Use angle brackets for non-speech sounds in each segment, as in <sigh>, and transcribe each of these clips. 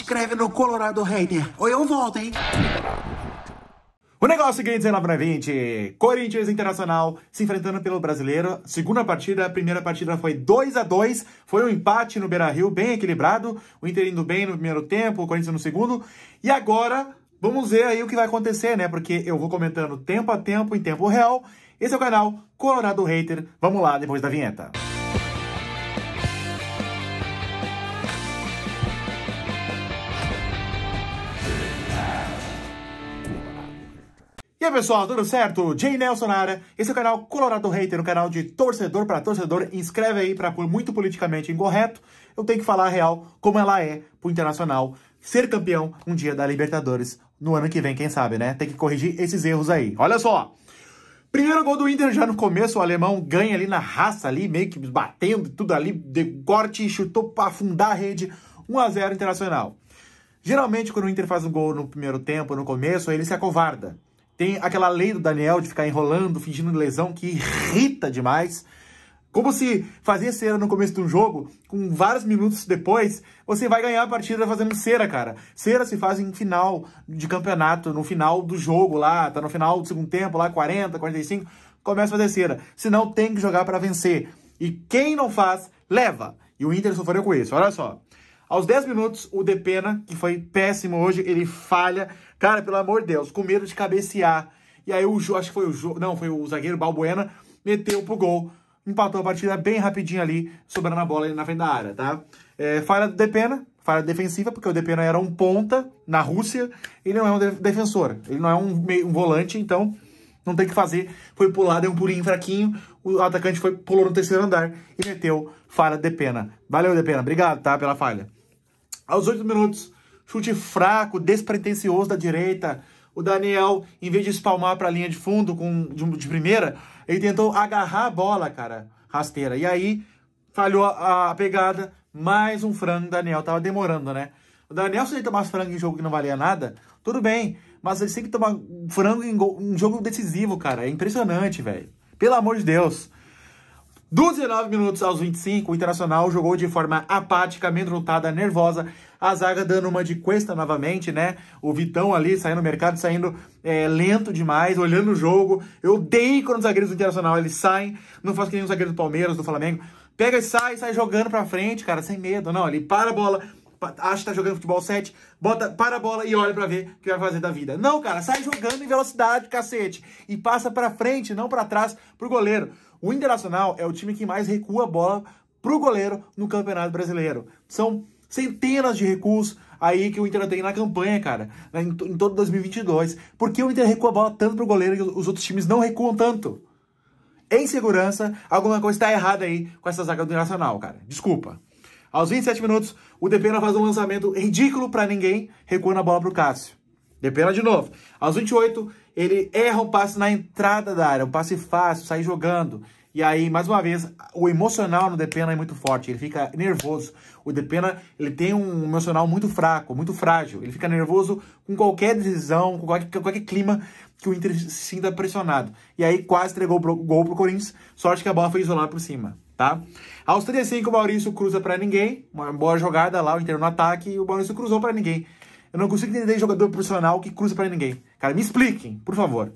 inscreve no Colorado Hater Ou eu volto, hein? O negócio é o seguinte, 20. Corinthians Internacional se enfrentando pelo brasileiro. Segunda partida, a primeira partida foi 2 a 2 Foi um empate no Beira Rio, bem equilibrado. O Inter indo bem no primeiro tempo, o Corinthians no segundo. E agora, vamos ver aí o que vai acontecer, né? Porque eu vou comentando tempo a tempo, em tempo real. Esse é o canal Colorado Hater. Vamos lá, depois da vinheta. E aí pessoal, tudo certo? Jay Nelson na área, esse é o canal Colorado Hater, o um canal de torcedor para torcedor, inscreve aí para por muito politicamente incorreto, eu tenho que falar a real como ela é pro Internacional ser campeão um dia da Libertadores no ano que vem, quem sabe, né? Tem que corrigir esses erros aí. Olha só, Primeiro gol do Inter já no começo, o alemão ganha ali na raça, ali, meio que batendo tudo ali, de corte, chutou para afundar a rede, 1 a 0 Internacional. Geralmente, quando o Inter faz um gol no primeiro tempo, no começo, ele se acovarda. Tem aquela lei do Daniel de ficar enrolando, fingindo lesão, que irrita demais. Como se fazer cera no começo de um jogo, com vários minutos depois, você vai ganhar a partida fazendo cera, cara. Cera se faz em final de campeonato, no final do jogo lá, tá no final do segundo tempo lá, 40, 45, começa a fazer cera. Senão tem que jogar para vencer. E quem não faz, leva. E o Inter sofreu com isso, olha só. Aos 10 minutos, o Depena, que foi péssimo hoje, ele falha. Cara, pelo amor de Deus, com medo de cabecear. E aí o acho que foi o jo, não, foi o zagueiro Balbuena, meteu pro gol. Empatou a partida bem rapidinho ali, sobrando a bola ali na frente da área, tá? É, falha do Depena, falha defensiva, porque o Depena era um ponta na Rússia, ele não é um defensor, ele não é um, meio, um volante, então não tem o que fazer. Foi pular, é um pulinho fraquinho. O atacante foi, pulou no terceiro andar e meteu falha de pena. Valeu, de pena. Obrigado, tá? Pela falha. Aos oito minutos, chute fraco, despretensioso da direita. O Daniel, em vez de espalmar para a linha de fundo com, de, de, primeira, ele tentou agarrar a bola, cara, rasteira. E aí, falhou a, a pegada. Mais um frango, Daniel. Tava demorando, né? O Daniel, se ele tomasse frango em jogo que não valia nada, tudo bem. Mas eles têm que tomar frango em, jogo decisivo, cara. É impressionante, velho. Pelo amor de Deus. Dos 19 minutos aos 25, o Internacional jogou de forma apática, amedrontada, nervosa. A zaga dando uma de cuesta novamente, né? O Vitão ali saindo do mercado, saindo é, lento demais, olhando o jogo. Eu odeio quando os zagueiros do Internacional eles saem. Não faz que nem os zagueiros do Palmeiras, do Flamengo. Pega e sai, sai jogando pra frente, cara, sem medo. Não, ele para a bola, acha que tá jogando futebol 7, bota, para a bola e olha para ver o que vai fazer da vida. Não, cara, sai jogando em velocidade, cacete. E passa para frente, não para trás, pro goleiro. O Internacional é o time que mais recua a bola pro goleiro no Campeonato Brasileiro. São centenas de recursos aí que o Inter tem na campanha, cara, né, em, em todo 2022. Por que o Inter recua a bola tanto pro goleiro e os outros times não recuam tanto? Em segurança, alguma coisa está errada aí com essa zaga do Internacional, cara. Desculpa. Aos 27 minutos, o Depena faz um lançamento ridículo para ninguém, recuando a bola para o Cássio. Depena de novo. Aos 28, ele erra um passe na entrada da área, um passe fácil, sai jogando. E aí, mais uma vez, o emocional no Depena é muito forte, ele fica nervoso. O Depena, ele tem um emocional muito fraco, muito frágil. Ele fica nervoso com qualquer decisão, com qualquer, qualquer clima que o Inter se sinta pressionado. E aí, quase entregou o gol o Corinthians, sorte que a bola foi isolada por cima tá? Aos 35, assim o Maurício cruza para ninguém. Uma boa jogada lá, o Inter no ataque, e o Maurício cruzou para ninguém. Eu não consigo entender jogador profissional que cruza para ninguém. Cara, me expliquem, por favor.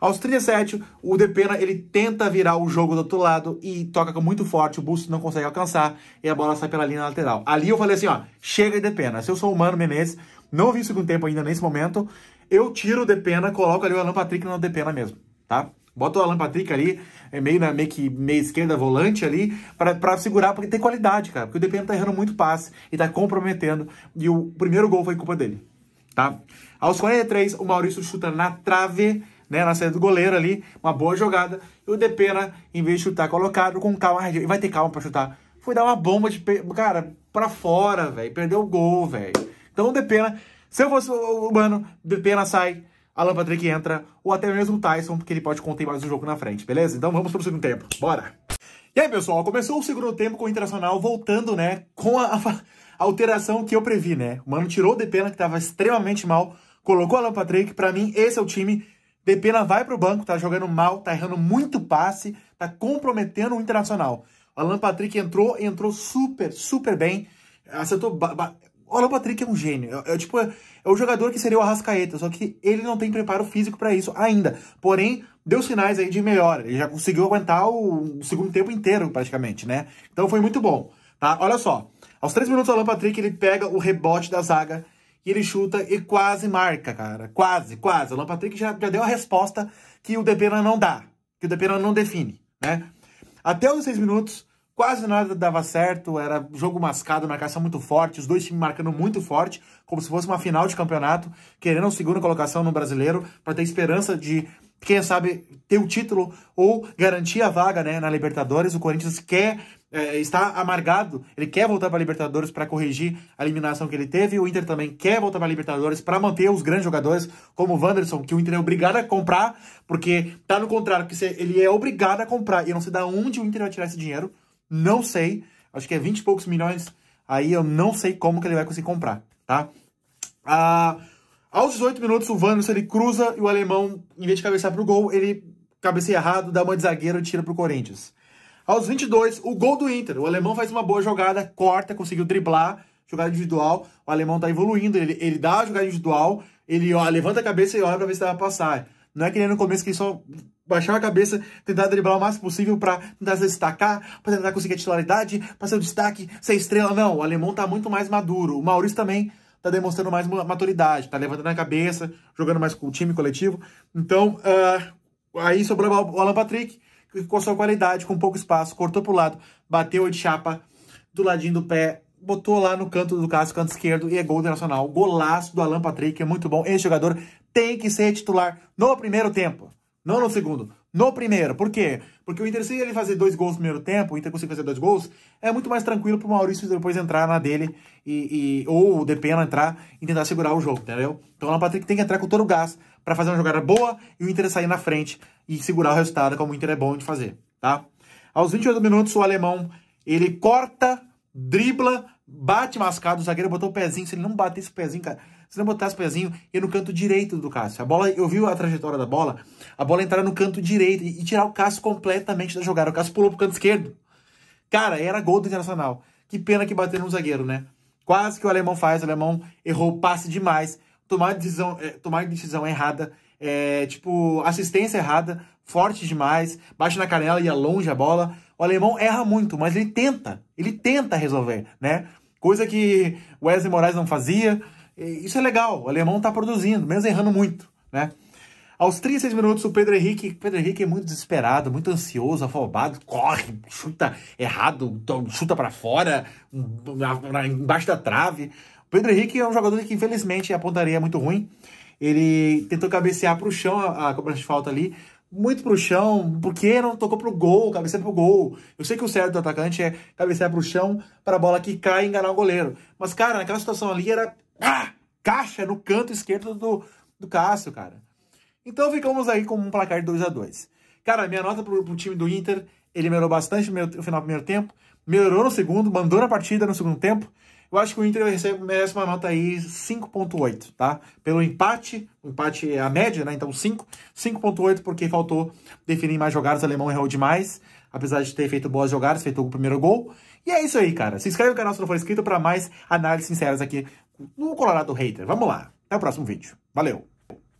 Aos 37, o Depena ele tenta virar o jogo do outro lado e toca muito forte, o Busto não consegue alcançar e a bola sai pela linha lateral. Ali eu falei assim, ó, chega de Depena. Se eu sou humano, Menezes, não vi o segundo tempo ainda nesse momento, eu tiro o Depena, coloco ali o Alan Patrick no Depena mesmo, tá? Bota o Alan Patrick ali, é meio, na, meio que esquerda, volante ali, para segurar, porque tem qualidade, cara. Porque o DPM tá errando muito passe e tá comprometendo. E o primeiro gol foi culpa dele, tá? Aos 43, o Maurício chuta na trave, né, na saída do goleiro ali, uma boa jogada. E o Depena, em vez de chutar colocado, com calma, e vai ter calma para chutar, foi dar uma bomba de, cara, para fora, velho. Perdeu o gol, velho. Então o Depena, se eu fosse o o Depena sai Alan Patrick entra, ou até mesmo o Tyson, porque ele pode conter mais o jogo na frente, beleza? Então vamos para o segundo tempo, bora! E aí, pessoal, começou o segundo tempo com o Internacional voltando, né, com a, a <laughs> alteração que eu previ, né? O Mano tirou o Depena, que estava extremamente mal, colocou o Alan Patrick, para mim esse é o time... Depena vai pro banco, tá jogando mal, tá errando muito passe, tá comprometendo o Internacional. Alan Patrick entrou, entrou super, super bem. Acertou o Alan Patrick é um gênio. É, é tipo, é, é, o jogador que seria o Arrascaeta, só que ele não tem preparo físico para isso ainda. Porém, deu sinais aí de melhora. Ele já conseguiu aguentar o, o segundo tempo inteiro, praticamente, né? Então foi muito bom. Tá? Olha só. Aos três minutos, o Alan Patrick ele pega o rebote da zaga e ele chuta e quase marca, cara. Quase, quase. O Alan Patrick já, já deu a resposta que o Depena não dá, que o Depena não define, né? Até os seis minutos, quase nada dava certo, era jogo mascado, marcação muito forte, os dois times marcando muito forte, como se fosse uma final de campeonato, querendo a segunda colocação no brasileiro, para ter esperança de, quem sabe, ter o título ou garantir a vaga né, na Libertadores. O Corinthians quer é, está amargado, ele quer voltar para a Libertadores para corrigir a eliminação que ele teve. O Inter também quer voltar para a Libertadores para manter os grandes jogadores, como o Wanderson, que o Inter é obrigado a comprar, porque tá no contrário que ele é obrigado a comprar. E não sei dá onde o Inter vai tirar esse dinheiro. Não sei. Acho que é 20 e poucos milhões. Aí eu não sei como que ele vai conseguir comprar, tá? Ah, aos 18 minutos, o Vanderson ele cruza e o alemão, em vez de cabeçar pro gol, ele cabeceia errado, dá uma de zagueiro e tira pro Corinthians. Aos 22, o gol do Inter. O alemão faz uma boa jogada, corta, conseguiu driblar, jogada individual. O alemão tá evoluindo, ele, ele dá a jogada individual, ele ó, levanta a cabeça e olha pra ver se dá pra passar. Não é que nem no começo que ele só baixar a cabeça, tentar driblar o máximo possível para tentar se destacar, para tentar conseguir a titularidade, para ser o destaque, ser estrela. Não, o alemão tá muito mais maduro. O Maurício também tá demonstrando mais maturidade, tá levantando a cabeça, jogando mais com o time coletivo. Então, uh, aí sobrou o Alan Patrick, com sua qualidade, com pouco espaço, cortou pro lado, bateu de chapa do ladinho do pé, botou lá no canto do Cássio, canto esquerdo, e é gol internacional. Nacional. Golaço do Alan Patrick, é muito bom. Esse jogador tem que ser titular no primeiro tempo. Não no segundo, no primeiro. Por quê? Porque o Inter, se ele fazer dois gols no primeiro tempo, o Inter conseguir fazer dois gols, é muito mais tranquilo pro Maurício depois entrar na dele e, e ou o Depena entrar e tentar segurar o jogo, entendeu? Então o Patrick tem que entrar com todo o gás para fazer uma jogada boa e o Inter sair na frente e segurar o resultado, como o Inter é bom de fazer, tá? Aos 28 minutos, o alemão ele corta, dribla, bate mascado, o zagueiro botou o pezinho. Se ele não bater esse pezinho, cara. Se não botasse o pezinho, ia no canto direito do Cássio. A bola, eu vi a trajetória da bola, a bola entrar no canto direito e, e tirar o Cássio completamente da jogada. O Cássio pulou pro canto esquerdo. Cara, era gol do Internacional. Que pena que bateram no zagueiro, né? Quase que o alemão faz, o alemão errou passe demais, tomar decisão, é, tomar decisão errada, é, tipo, assistência errada, forte demais, baixa na canela e longe a bola. O alemão erra muito, mas ele tenta, ele tenta resolver, né? Coisa que Wesley Moraes não fazia, isso é legal, o alemão está produzindo, mesmo errando muito, né? Aos 36 minutos, o Pedro Henrique, Pedro Henrique é muito desesperado, muito ansioso, afobado, corre, chuta errado, chuta para fora, embaixo da trave. O Pedro Henrique é um jogador que, infelizmente, a pontaria é muito ruim. Ele tentou cabecear para o chão a, cobrança de falta ali, muito pro chão, porque não tocou pro gol, para pro gol. Eu sei que o certo do atacante é cabecear pro chão para a bola que cai e enganar o goleiro. Mas, cara, naquela situação ali era ah, caixa no canto esquerdo do, do Cássio, cara. Então ficamos aí com um placar de 2 a 2 Cara, minha nota pro, pro time do Inter, ele melhorou bastante no final do primeiro tempo, melhorou no segundo, mandou na partida no segundo tempo. Eu acho que o Inter recebe, merece uma nota aí 5.8, tá? Pelo empate, o empate é a média, né? Então 5, 5.8 porque faltou definir mais jogadas, o alemão errou demais, apesar de ter feito boas jogadas, feito o primeiro gol. E é isso aí, cara. Se inscreve no canal se não for inscrito para mais análises sinceras aqui no Colorado Hater. Vamos lá. Até o próximo vídeo. Valeu!